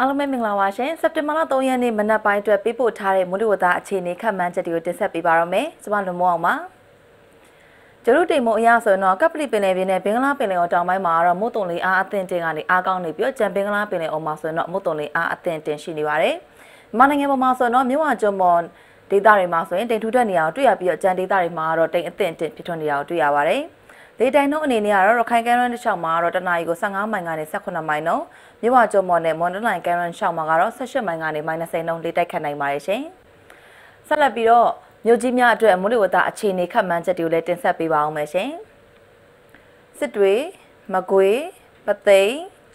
အားလုံးပဲမင်္ဂလာပါရှင်စက်တင်ဘာလ3ရက်နေ့မနက်ပိုင်းအတွက်ပေးပို့ထားတဲ့မွေးဝသားအခြေအနေခန့်မှန်းချက်တွေကိုတင်ဆက်ပေးပါရမယ်။ကျွန်မလွန်မောအောင်ပါ။ကျရုတိမ်မုံအရဆိုရင်တော့ကပလီပင်လယ်ပြင်နဲ့ဘင်္ဂလားပင်လယ်အော်တောင်ပိုင်းမှာတော့မုတ်တုံလေးအားအသင့်တင်ကနေအားကောင်းနေပြီးတော့ကြံဘင်္ဂလားပင်လယ်အော်မှာဆိုရင်တော့မုတ်တုံလေးအားအသင့်တင်ရှိနေပါတယ်။မြန်မာနိုင်ငံပေါ်မှာဆိုရင်တော့မြဝကျွန်းပေါ်ဒေသတွေမှာဆိုရင်တိမ်ထူတဲ့နေရာကိုတွေ့ရပြီးတော့ကြံဒေသတွေမှာတော့တိမ်အသင့်တင်ဖြစ်ထွန်းနေတာကိုတွေ့ရပါတယ်။လေတိုင်နှုန်းအနေနဲ့ကတော့ရခိုင်ကမ်းရန်တစ်လျှောက်မှာတော့တနအီကို15မိုင်ကနေ18မိုင်နှုန်းမြဝကျော်မော်နဲ့မွန်တလိုင်ကမ်းရန်လျှောက်မှာကတော့18မိုင်ကနေ -30 နှုန်းလေတိုက်ခတ်နိုင်ပါတယ်ရှင်။ဆက်လက်ပြီးတော့မြို့ကြီးများအတွက်မိုးလေဝသအခြေအနေခန့်မှန်းချက်တွေကိုလည်းတင်ဆက်ပေးပါအောင်မယ်ရှင်။စစ်တွေမကွေပသိမ်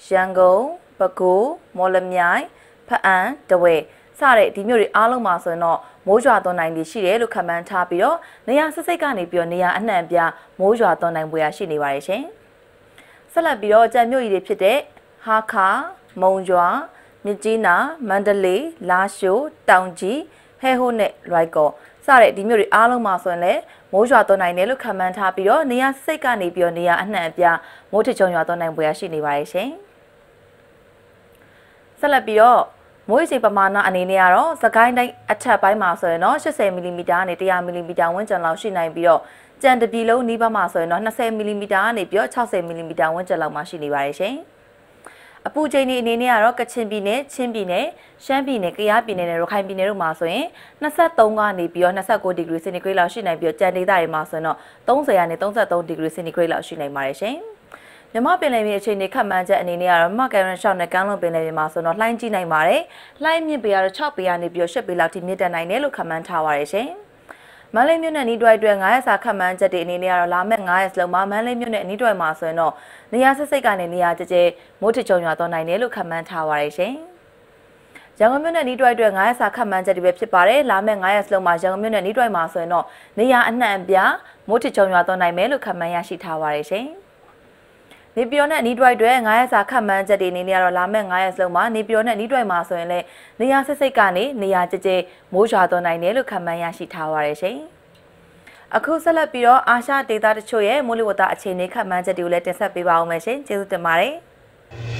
ရန်ကုန်ပဲခူးမော်လမြိုင်ဖအံတဝဲစတဲ့ဒီမြို့တွေအားလုံးမှာဆိုရင်တော့မိုးရွာသွန်းနိုင်ပြီးရှိတယ်လို့ခန့်မှန်းထားပြီးတော့နေရာစစ်စိတ်ကနေပြီးတော့နေရာအနှံ့အပြားမိုးရွာသွန်းနိုင်ပွဲရရှိနေပါတယ်ရှင်။ဆက်လက်ပြီးတော့ကြံမြို့ကြီးတွေဖြစ်တဲ့ဟာခါမုံရွာမြကြီးနာမန္တလေးလာရှိုးတောင်ကြီးဟဲဟိုးနဲ့ရိုက်ကောစတဲ့ဒီမြို့တွေအားလုံးမှာဆိုရင်လည်းမိုးရွာသွန်းနိုင်တယ်လို့ခန့်မှန်းထားပြီးတော့နေရာစိတ်ကနေပြီးတော့နေရာအနှံ့အပြားမိုးထချုံရွာသွန်းနိုင်ပွဲရရှိနေပါတယ်ရှင်။ဆက်လက်ပြီးတော့မိုးရေချိန်ပမာဏအနေနဲ့ကတော့သခိုင်းတိုင်းအထက်ပိုင်းမှာဆိုရင်တော့80မီလီမီတာကနေ100မီလီမီတာဝန်းကျင်လောက်ရှိနိုင်ပြီးတော့ကြံတပြီလုံးနီးပါးမှာဆိုရင်တော့20မီလီမီတာကနေပြီးတော့60မီလီမီတာဝန်းကျင်လောက်မှာရှိနေပါတယ်ရှင်။အပူချိန်ဒီအနေနဲ့ကတော့ကချင်ပြည်နယ်၊ချင်းပြည်နယ်၊ရှမ်းပြည်နယ်၊ကယားပြည်နယ်နဲ့ရခိုင်ပြည်နယ်တို့မှာဆိုရင်23ကနေပြီးတော့29ဒီဂရီစင်တီဂရိတ်လောက်ရှိနိုင်ပြီးတော့ကြံဒေသတွေမှာဆိုရင်တော့30ကနေ33ဒီဂရီစင်တီဂရိတ်လောက်ရှိနိုင်ပါတယ်ရှင်။မြမပင်လယ်ပြင်အခြေအနေခန့်မှန်းချက်အနေနဲ့ကတော့မကရန်ရှောက်နဲ့ကမ်းလွန်ပင်လယ်ပြင်မှာဆိုတော့လှိုင်းကြီးနိုင်ပါတယ်။လှိုင်းမြင့်ပေကတော့6ပေကနေပြီးတော့8ပေလောက်ထိမြင့်တက်နိုင်တယ်လို့ခန့်မှန်းထားပါရရှင်။မန္တလေးမြို့နယ်နီးတွိုက်အတွက်9ရက်စာခန့်မှန်းချက်တွေအနေနဲ့ကတော့လာမယ့်9ရက်စလုံးမှာမန္တလေးမြို့နယ်နီးတွိုက်မှာဆိုရင်တော့နေရာဆက်စိတ်ကနေနေရာကျကျမိုးထချုံရွာတော့နိုင်တယ်လို့ခန့်မှန်းထားပါရရှင်။ရန်ကုန်မြို့နယ်နီးတွိုက်အတွက်9ရက်စာခန့်မှန်းချက်တွေပဲဖြစ်ပါတယ်။လာမယ့်9ရက်စလုံးမှာရန်ကုန်မြို့နယ်နီးတွိုက်မှာဆိုရင်တော့နေရာအနှံ့အပြားမိုးထချုံရွာတော့နိုင်မယ်လို့ခန့်မှန်းရရှိထားပါရရှင်။နေပြည်တော်နဲ့အနီးတွိုက်တွေ9ရက်စာခတ်မှန်းချက်တွေအနေနဲ့ကတော့လာမယ့်9ရက်စလုံးမှာနေပြည်တော်နဲ့အနီးတွိုက်မှာဆိုရင်လည်းနေရာဆက်စိတ်ကနေနေရာကျကျမိုးရွာသွန်းနိုင်တယ်လို့ခတ်မှန်းရရှိထားပါရရှင်။အခုဆက်လက်ပြီးတော့အာရှဒေတာတချို့ရဲ့မိုးလေဝသအခြေအနေခတ်မှန်းချက်တွေကိုလည်းတင်ဆက်ပေးပါဦးမယ်ရှင်။ကျေးဇူးတင်ပါတယ်။